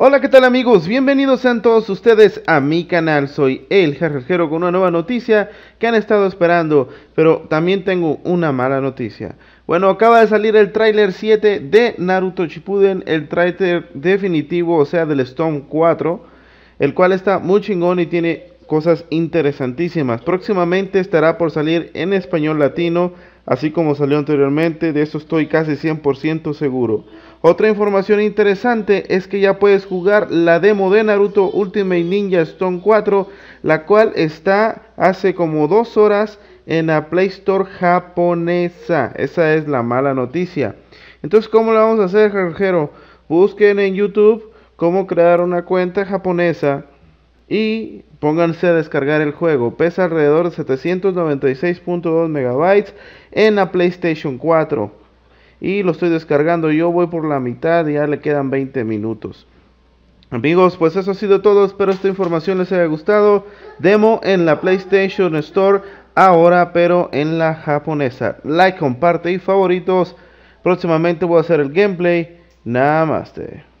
Hola, ¿qué tal amigos? Bienvenidos sean todos ustedes a mi canal. Soy el Jajajero con una nueva noticia que han estado esperando, pero también tengo una mala noticia. Bueno, acaba de salir el tráiler 7 de Naruto Shippuden, el tráiler definitivo, o sea, del Stone 4, el cual está muy chingón y tiene cosas interesantísimas. Próximamente estará por salir en español latino, así como salió anteriormente, de eso estoy casi 100% seguro. Otra información interesante es que ya puedes jugar la demo de Naruto Ultimate Ninja Stone 4, la cual está hace como dos horas en la Play Store japonesa. Esa es la mala noticia. Entonces, ¿cómo lo vamos a hacer, Jorgero? Busquen en YouTube cómo crear una cuenta japonesa y pónganse a descargar el juego. Pesa alrededor de 796.2 megabytes en la PlayStation 4. Y lo estoy descargando, yo voy por la mitad y ya le quedan 20 minutos. Amigos, pues eso ha sido todo. Espero esta información les haya gustado. Demo en la PlayStation Store ahora, pero en la japonesa. Like, comparte y favoritos. Próximamente voy a hacer el gameplay. Namaste.